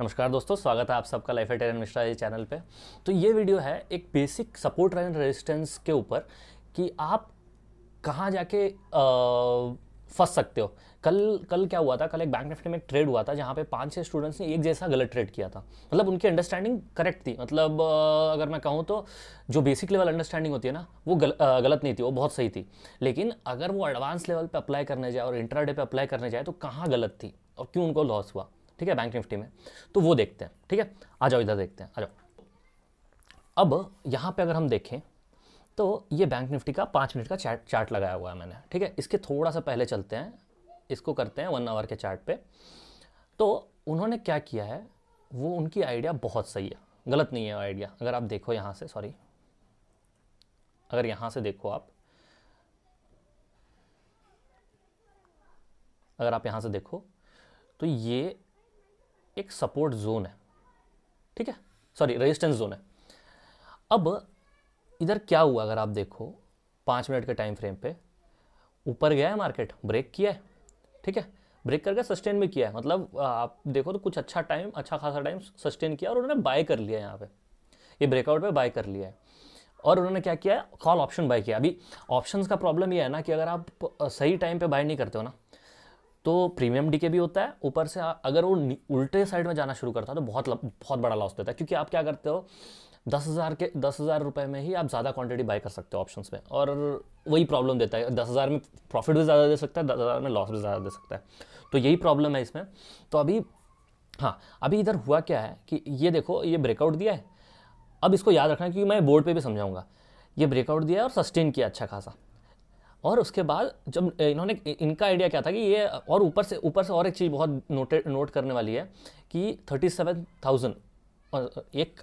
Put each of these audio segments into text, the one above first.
नमस्कार दोस्तों स्वागत है आप सबका लाइफ एटेरियन मिश्रा जी चैनल पे तो ये वीडियो है एक बेसिक सपोर्ट एंड रेजिस्टेंस के ऊपर कि आप कहाँ जाके फंस सकते हो कल कल क्या हुआ था कल एक बैंक निफ्टी में एक ट्रेड हुआ था जहाँ पे पांच छः स्टूडेंट्स ने एक जैसा गलत ट्रेड किया था मतलब उनकी अंडरस्टैंडिंग करेक्ट थी मतलब अगर मैं कहूँ तो जो बेसिक लेवल अंडरस्टैंडिंग होती है ना वो गल, गलत नहीं थी वो बहुत सही थी लेकिन अगर वो एडवांस लेवल पर अप्लाई करने जाए और इंटरडे पर अप्लाई करने जाए तो कहाँ गलत थी और क्यों उनको लॉस हुआ ठीक है बैंक निफ्टी में तो वो देखते हैं ठीक है आ जाओ इधर देखते हैं आ जाओ अब यहाँ पे अगर हम देखें तो ये बैंक निफ्टी का पाँच मिनट का चार्ट चार्ट लगाया हुआ है मैंने ठीक है इसके थोड़ा सा पहले चलते हैं इसको करते हैं वन आवर के चार्ट पे तो उन्होंने क्या किया है वो उनकी आइडिया बहुत सही है गलत नहीं है आइडिया अगर आप देखो यहाँ से सॉरी अगर यहाँ से देखो आप अगर आप यहाँ से देखो तो ये एक सपोर्ट जोन है ठीक है सॉरी रेजिस्टेंस जोन है अब इधर क्या हुआ अगर आप देखो पाँच मिनट के टाइम फ्रेम पे ऊपर गया है मार्केट ब्रेक किया है ठीक है ब्रेक करके सस्टेन भी किया है मतलब आप देखो तो कुछ अच्छा टाइम अच्छा खासा टाइम सस्टेन किया और उन्होंने बाय कर लिया है यहाँ पे ये ब्रेकआउट पे बाय कर लिया है और उन्होंने क्या किया कॉल ऑप्शन बाय किया अभी ऑप्शंस का प्रॉब्लम ये है ना कि अगर आप सही टाइम पे बाय नहीं करते हो ना तो प्रीमियम डीके भी होता है ऊपर से अगर वो उल्टे साइड में जाना शुरू करता है तो बहुत बहुत बड़ा लॉस देता है क्योंकि आप क्या करते हो दस हज़ार के दस हज़ार रुपये में ही आप ज़्यादा क्वांटिटी बाय कर सकते हो ऑप्शंस में और वही प्रॉब्लम देता है दस हज़ार में प्रॉफिट भी ज़्यादा दे सकता है दस हज़ार में लॉस भी ज़्यादा दे सकता है तो यही प्रॉब्लम है इसमें तो अभी हाँ अभी इधर हुआ क्या है कि ये देखो ये ब्रेकआउट दिया है अब इसको याद रखना क्योंकि मैं बोर्ड पर भी समझाऊँगा ये ब्रेकआउट दिया है और सस्टेन किया अच्छा खासा और उसके बाद जब इन्होंने इनका आइडिया क्या था कि ये और ऊपर से ऊपर से और एक चीज़ बहुत नोटेड नोट करने वाली है कि थर्टी सेवन थाउजेंड एक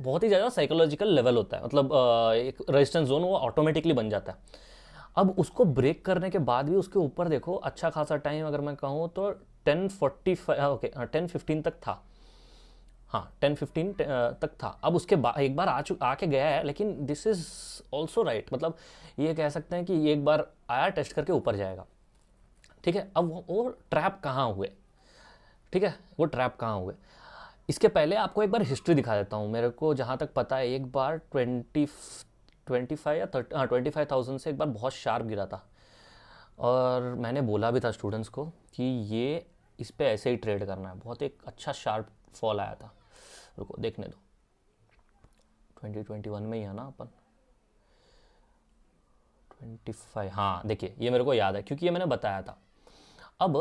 बहुत ही ज़्यादा साइकोलॉजिकल लेवल होता है मतलब एक रेजिस्टेंस जोन वो ऑटोमेटिकली बन जाता है अब उसको ब्रेक करने के बाद भी उसके ऊपर देखो अच्छा खासा टाइम अगर मैं कहूँ तो ten forty five okay ten fifteen तक था हाँ टेन फिफ्टीन uh, तक था अब उसके बाद एक बार आ चु आके गया है लेकिन दिस इज़ ऑल्सो राइट मतलब ये कह सकते हैं कि एक बार आया टेस्ट करके ऊपर जाएगा ठीक है अब वो, वो ट्रैप कहाँ हुए ठीक है वो ट्रैप कहाँ हुए इसके पहले आपको एक बार हिस्ट्री दिखा देता हूँ मेरे को जहाँ तक पता है एक बार ट्वेंटी ट्वेंटी फाइव या थर्टी हाँ ट्वेंटी फाइव थाउजेंड से एक बार बहुत शार्प गिरा था और मैंने बोला भी था स्टूडेंट्स को कि ये इस पर ऐसे ही ट्रेड करना है बहुत एक अच्छा शार्प फॉल आया था रुको देखने दो 2021 में ही है ना अपन 25 हाँ देखिए ये मेरे को याद है क्योंकि ये मैंने बताया था अब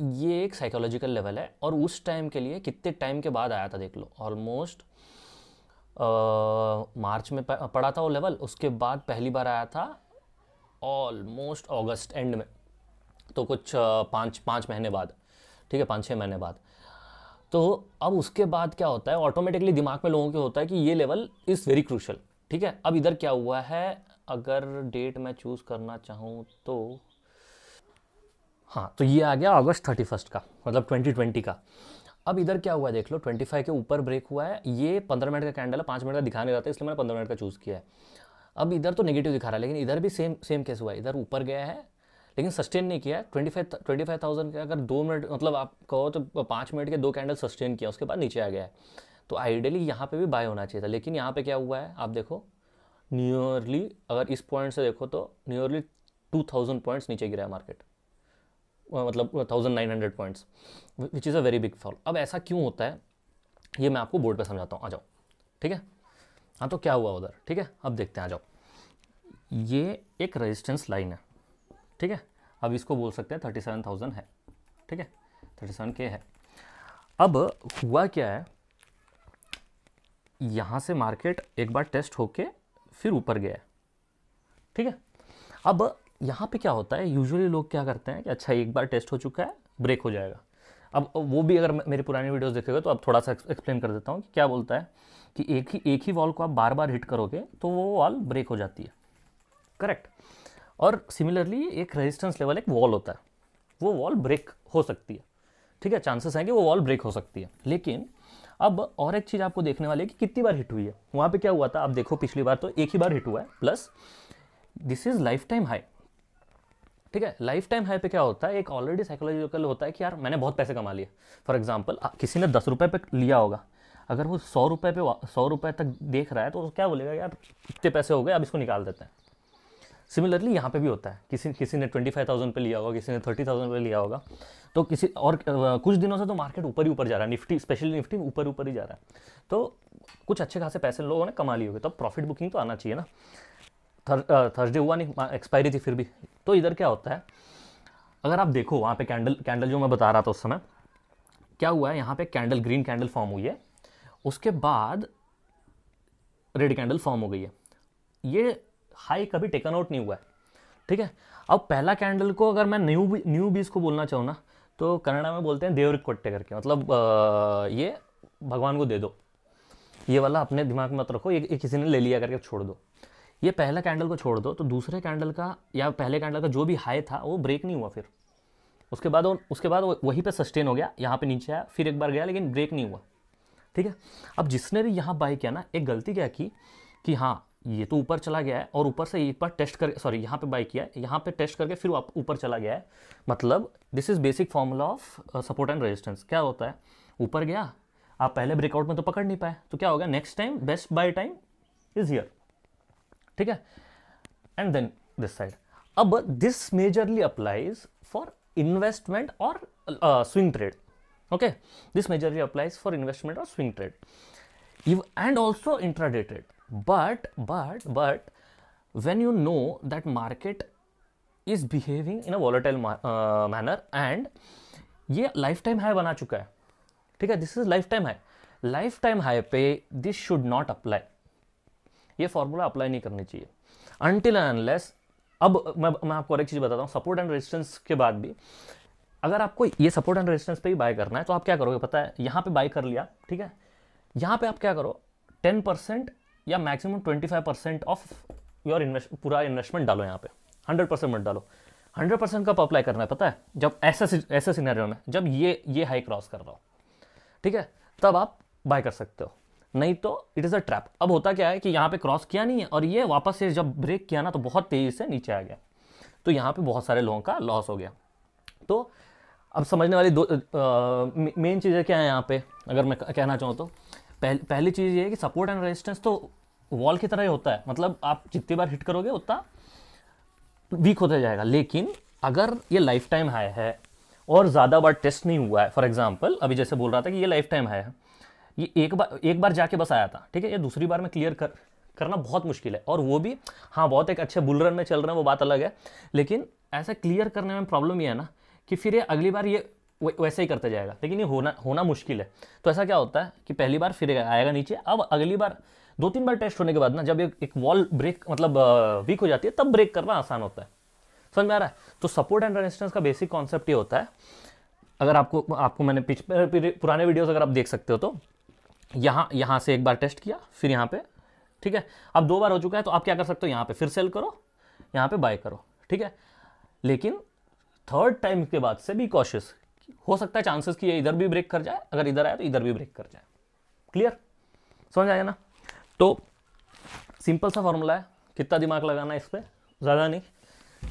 ये एक साइकोलॉजिकल लेवल है और उस टाइम के लिए कितने टाइम के बाद आया था देख लो ऑलमोस्ट मार्च में पड़ा था वो लेवल उसके बाद पहली बार आया था ऑलमोस्ट अगस्त एंड में तो कुछ पाँच पाँच महीने बाद ठीक है पाँच छः महीने बाद तो अब उसके बाद क्या होता है ऑटोमेटिकली दिमाग में लोगों के होता है कि ये लेवल इज़ वेरी क्रूशल ठीक है अब इधर क्या हुआ है अगर डेट मैं चूज़ करना चाहूँ तो हाँ तो ये आ गया अगस्त थर्टी फर्स्ट का मतलब ट्वेंटी ट्वेंटी का अब इधर क्या हुआ है देख लो ट्वेंटी फाइव के ऊपर ब्रेक हुआ है ये पंद्रह मिनट का कैंडल है पाँच मिनट का दिखा नहीं रहता है इसलिए मैंने पंद्रह मिनट का चूज़ किया है अब इधर तो नेगेटिव दिखा रहा है लेकिन इधर भी सेम सेम केस हुआ है इधर ऊपर गया है लेकिन सस्टेन नहीं किया twenty five twenty five thousand के अगर दो मिनट मतलब आप कहो तो पाँच मिनट के दो कैंडल सस्टेन किया उसके बाद नीचे आ गया है तो आइडियली यहाँ पे भी बाय होना चाहिए था लेकिन यहाँ पे क्या हुआ है आप देखो नियरली अगर इस पॉइंट से देखो तो नियरली टू थाउजेंड पॉइंट्स नीचे गिरा है मार्केट मतलब thousand nine hundred points which is a very big fall अब ऐसा क्यों होता है ये मैं आपको बोर्ड पर समझाता हूँ आ जाओ ठीक है हाँ तो क्या हुआ उधर ठीक है अब देखते हैं आ जाओ ये एक रेजिस्टेंस लाइन है ठीक है अब इसको बोल सकते हैं थर्टी सेवन थाउजेंड है ठीक है थर्टी सेवन के है अब हुआ क्या है यहाँ से मार्केट एक बार टेस्ट होके फिर ऊपर गया ठीक है अब यहाँ पे क्या होता है यूजुअली लोग क्या करते हैं कि अच्छा एक बार टेस्ट हो चुका है ब्रेक हो जाएगा अब वो भी अगर मेरे पुराने वीडियोस देखेगा तो अब थोड़ा सा एक्सप्लेन कर देता हूँ कि क्या बोलता है कि एक ही एक ही वॉल को आप बार बार हिट करोगे तो वो वॉल ब्रेक हो जाती है करेक्ट और सिमिलरली एक रेजिस्टेंस लेवल एक वॉल होता है वो वॉल ब्रेक हो सकती है ठीक है चांसेस हैं कि वो वॉल ब्रेक हो सकती है लेकिन अब और एक चीज़ आपको देखने वाली है कि कितनी बार हिट हुई है वहाँ पे क्या हुआ था आप देखो पिछली बार तो एक ही बार हिट हुआ है plus this is life time high ठीक है लाइफ टाइम हाई पे क्या होता है एक ऑलरेडी साइकोलॉजिकल होता है कि यार मैंने बहुत पैसे कमा लिए फॉर एग्जाम्पल किसी ने दस रुपये पर लिया होगा अगर वो सौ रुपये पे सौ रुपये तक देख रहा है तो क्या बोलेगा यार इतने पैसे हो गए अब इसको निकाल देते हैं सिमिलरली यहाँ पे भी होता है किसी किसी ने ट्वेंटी फाइव थाउजेंड पर लिया होगा किसी ने थर्टी थाउजेंड पर लिया होगा तो किसी और कुछ दिनों से तो मार्केट ऊपर ही ऊपर जा रहा है निफ्टी स्पेशली निफ्टी ऊपर ऊपर ही जा रहा है तो कुछ अच्छे खासे पैसे लोगों ने कमा लिए होंगे तो प्रॉफिट बुकिंग तो आना चाहिए ना थर थर्सडे हुआ नहीं एक्सपायरी थी फिर भी तो इधर क्या होता है अगर आप देखो वहाँ पे कैंडल कैंडल जो मैं बता रहा था उस समय क्या हुआ है यहाँ पे कैंडल ग्रीन कैंडल फॉर्म हुई है उसके बाद रेड कैंडल फॉर्म हो गई है ये हाई कभी टेकन आउट नहीं हुआ है ठीक है अब पहला कैंडल को अगर मैं न्यू न्यू बीज को बोलना चाहूँ ना तो कन्नड़ा में बोलते हैं देवर कोट्टे करके मतलब आ, ये भगवान को दे दो ये वाला अपने दिमाग में मत रखो ये, ये किसी ने ले लिया करके छोड़ दो ये पहला कैंडल को छोड़ दो तो दूसरे कैंडल का या पहले कैंडल का जो भी हाई था वो ब्रेक नहीं हुआ फिर उसके बाद उसके बाद वहीं पे सस्टेन हो गया यहाँ पे नीचे आया फिर एक बार गया लेकिन ब्रेक नहीं हुआ ठीक है अब जिसने भी यहाँ बाई किया ना एक गलती क्या की कि हाँ ये तो ऊपर चला गया है और ऊपर से एक बार टेस्ट कर सॉरी यहाँ पे बाई किया है यहाँ पे टेस्ट करके फिर ऊपर चला गया है मतलब this is basic formula of support and resistance क्या होता है ऊपर गया आप पहले ब्रेकआउट में तो पकड़ नहीं पाए तो क्या होगा next time best buy time is here ठीक है एंड देन दिस साइड अब this majorly applies for investment और swing trade okay this majorly applies for investment और swing trade and also intradated but but but when you know that market is behaving in a volatile uh, manner and ये life time high बना चुका है ठीक है this is life time high life time high पे this should not apply ये formula apply नहीं करनी चाहिए अनटिल अनलेस अब मैं मैं आपको और एक चीज़ बताता हूँ सपोर्ट एंड रेजिस्टेंस के बाद भी अगर आपको ये सपोर्ट एंड रेजिस्टेंस पे ही बाय करना है तो आप क्या करोगे पता है यहाँ पे बाय कर लिया ठीक है यहाँ पे आप क्या करो टेन परसेंट या maximum 25 percent of your invest पूरा इन्वेस्टमेंट डालो यहाँ पे 100 परसेंट मत डालो 100 परसेंट कब अप्लाई करना है पता है जब ऐसे ऐसे सिनेरियो में जब ये ये हाई क्रॉस कर रहा हो ठीक है तब आप बाय कर सकते हो नहीं तो इट इज़ अ ट्रैप अब होता क्या है कि यहाँ पे क्रॉस किया नहीं है और ये वापस से जब ब्रेक किया ना तो बहुत तेज़ी से नीचे आ गया तो यहाँ पे बहुत सारे लोगों का लॉस हो गया तो अब समझने वाली दो मेन चीज़ें क्या है यहाँ पे अगर मैं कहना चाहूँ तो पहल, पहली चीज़ ये है कि सपोर्ट एंड रेजिस्टेंस तो वॉल की तरह ही होता है मतलब आप जितनी बार हिट करोगे उतना वीक होता जाएगा लेकिन अगर ये लाइफ टाइम हाई है और ज़्यादा बार टेस्ट नहीं हुआ है फॉर एग्जाम्पल अभी जैसे बोल रहा था कि ये लाइफ टाइम हाई है ये एक बार एक बार जाके बस आया था ठीक है ये दूसरी बार में क्लियर कर करना बहुत मुश्किल है और वो भी हाँ बहुत एक अच्छे बुल रन में चल रहे हैं वो बात अलग है लेकिन ऐसा क्लियर करने में प्रॉब्लम ये है ना कि फिर ये अगली बार ये वैसे ही करता जाएगा लेकिन ये होना होना मुश्किल है तो ऐसा क्या होता है कि पहली बार फिर आएगा नीचे अब अगली बार दो तीन बार टेस्ट होने के बाद ना जब एक, एक वॉल ब्रेक मतलब वीक हो जाती है तब ब्रेक करना आसान होता है समझ में आ रहा है तो सपोर्ट एंड रेजिस्टेंस का बेसिक कॉन्सेप्ट ये होता है अगर आपको आपको मैंने पिछ पुराने वीडियोस अगर आप देख सकते हो तो यहाँ यहाँ से एक बार टेस्ट किया फिर यहाँ पे ठीक है अब दो बार हो चुका है तो आप क्या कर सकते हो यहाँ पे फिर सेल करो यहाँ पे बाय करो ठीक है लेकिन थर्ड टाइम के बाद से भी कॉशियस हो सकता है चांसेस कि ये इधर भी ब्रेक कर जाए अगर इधर आए तो इधर भी ब्रेक कर जाए क्लियर समझ आएगा ना तो सिंपल सा फॉर्मूला है कितना दिमाग लगाना इस पर ज़्यादा नहीं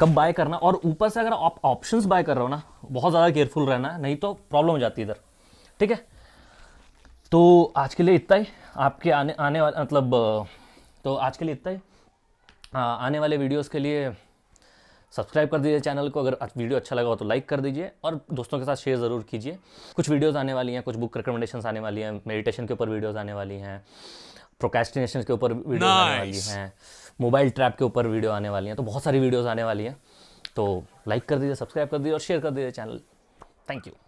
कब बाय करना और ऊपर से अगर आप ऑप्शन बाय कर रहे हो ना बहुत ज़्यादा केयरफुल रहना नहीं तो प्रॉब्लम हो जाती इधर ठीक है तो आज के लिए इतना ही आपके आने आने वाले मतलब तो आज के लिए इतना ही आ, आने वाले वीडियोस के लिए सब्सक्राइब कर दीजिए चैनल को अगर वीडियो अच्छा लगा हो तो लाइक कर दीजिए और दोस्तों के साथ शेयर ज़रूर कीजिए कुछ वीडियोज़ आने वाली हैं कुछ बुक रिकमेंडेशन आने वाली हैं मेडिटेशन के ऊपर वीडियोज़ आने वाली हैं प्रोकेस्टिनेशन के ऊपर वीडियो nice. आने वाली हैं मोबाइल ट्रैप के ऊपर वीडियो आने वाली हैं तो बहुत सारी वीडियोज़ आने वाली हैं तो लाइक कर दीजिए सब्सक्राइब कर दीजिए और शेयर कर दीजिए चैनल थैंक यू